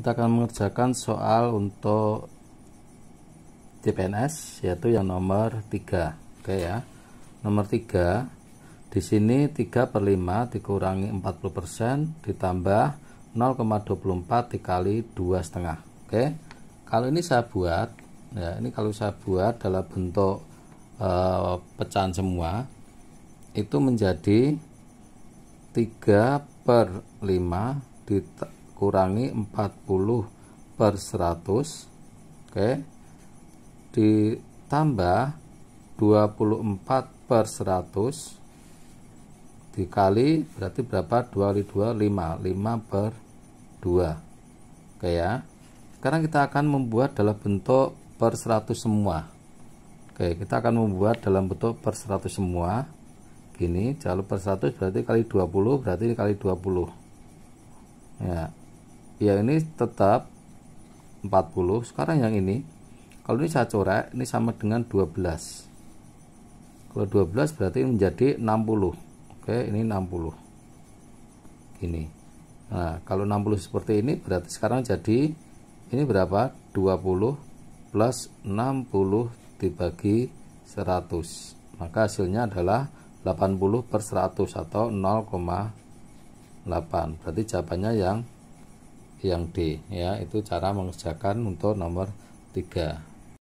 kita akan mengerjakan soal untuk CPNS yaitu yang nomor 3 oke ya nomor 3 di sini 3 per 5 dikurangi 40% ditambah 0,24 dikali 2 setengah oke kalau ini saya buat ya ini kalau saya buat dalam bentuk e, pecahan semua itu menjadi 3 per 5 ditambah dikurangi 40 per 100 oke ditambah 24 per 100 dikali berarti berapa 2 kali 2 5 5 per 2 oke ya sekarang kita akan membuat dalam bentuk per 100 semua Oke, kita akan membuat dalam bentuk per 100 semua. Gini, jalur per 100 berarti kali 20, berarti kali 20. Ya ya ini tetap 40 sekarang yang ini kalau ini saya coret ini sama dengan 12 kalau 12 berarti menjadi 60 oke ini 60 gini nah kalau 60 seperti ini berarti sekarang jadi ini berapa 20 plus 60 dibagi 100 maka hasilnya adalah 80 per 100 atau 0,8 berarti jawabannya yang yang D ya itu cara mengerjakan untuk nomor 3